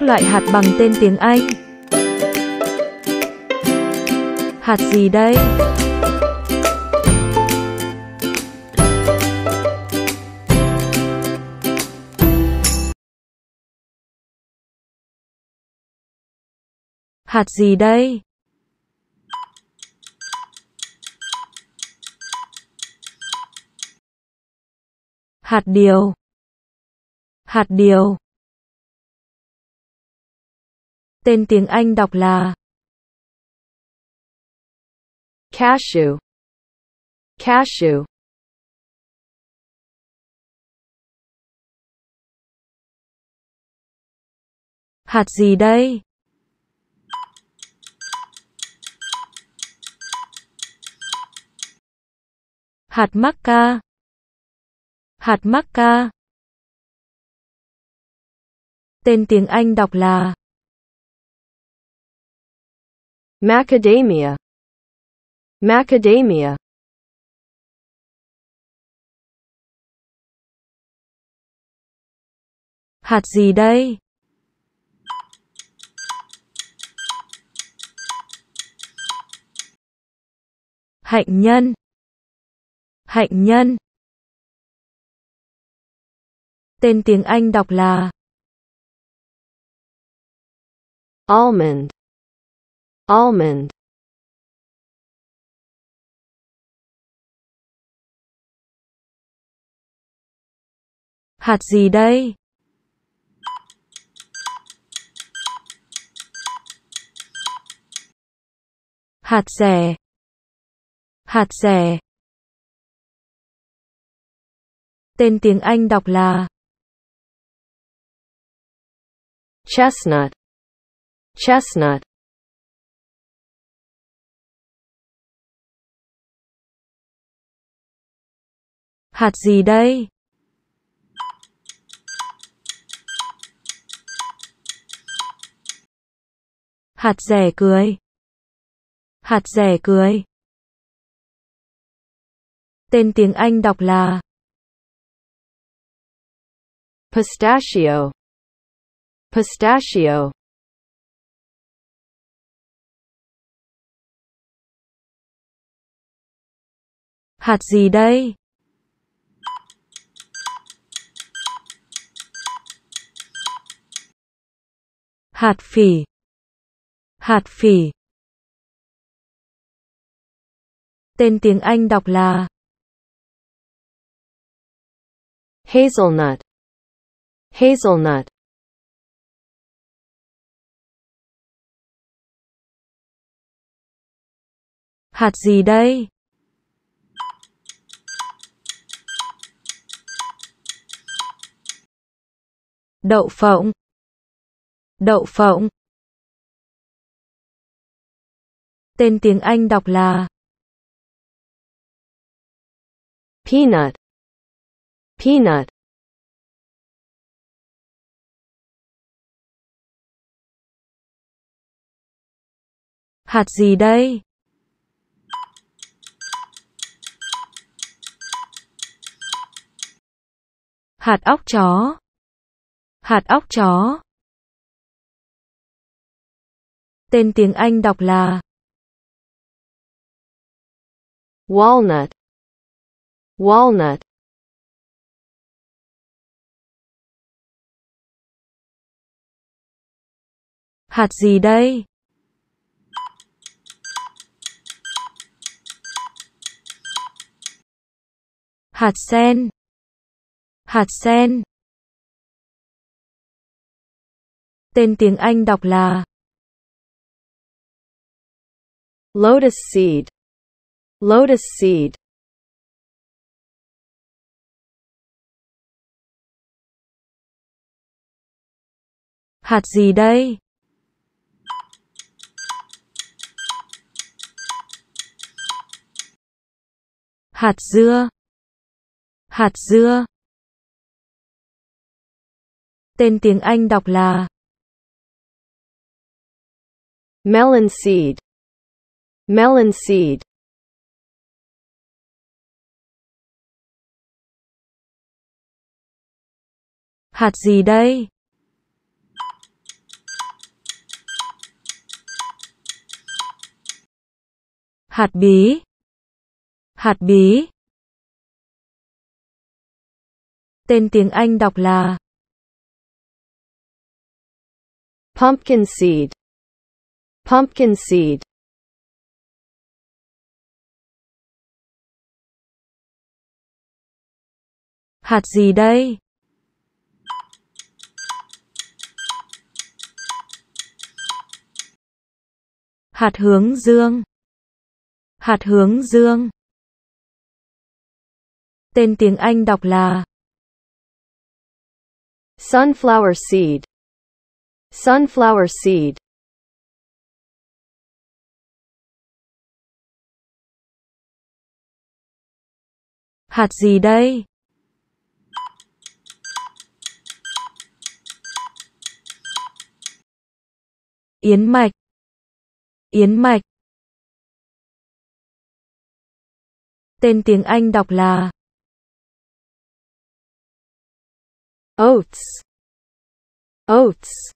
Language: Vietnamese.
các loại hạt bằng tên tiếng Anh. Hạt gì đây? Hạt gì đây? Hạt điều. Hạt điều. Tên tiếng Anh đọc là Cashew Cashew Hạt gì đây? Hạt mắc ca Hạt mắc ca Tên tiếng Anh đọc là macadamia macadamia hạt gì đây hạnh nhân hạnh nhân tên tiếng anh đọc là almond almond hạt gì đây hạt rẻ. hạt rẻ. tên tiếng anh đọc là chestnut chestnut Hạt gì đây? Hạt rẻ cười. Hạt rẻ cười. Tên tiếng Anh đọc là Pistachio. Pistachio. Hạt gì đây? hạt phỉ hạt phỉ tên tiếng anh đọc là hazelnut hazelnut hạt gì đây đậu phộng Đậu phộng. Tên tiếng Anh đọc là Peanut. Peanut. Hạt gì đây? Hạt óc chó. Hạt óc chó. Tên tiếng Anh đọc là Walnut Walnut Hạt gì đây? Hạt sen Hạt sen Tên tiếng Anh đọc là Lotus seed Lotus seed Hạt gì đây? Hạt dưa Hạt dưa Tên tiếng Anh đọc là Melon seed melon seed hạt gì đây hạt bí hạt bí tên tiếng anh đọc là pumpkin seed pumpkin seed Hạt gì đây? Hạt hướng dương. Hạt hướng dương. Tên tiếng Anh đọc là Sunflower seed. Sunflower seed. Hạt gì đây? Yến mạch. Yến mạch. Tên tiếng Anh đọc là Oats. Oats.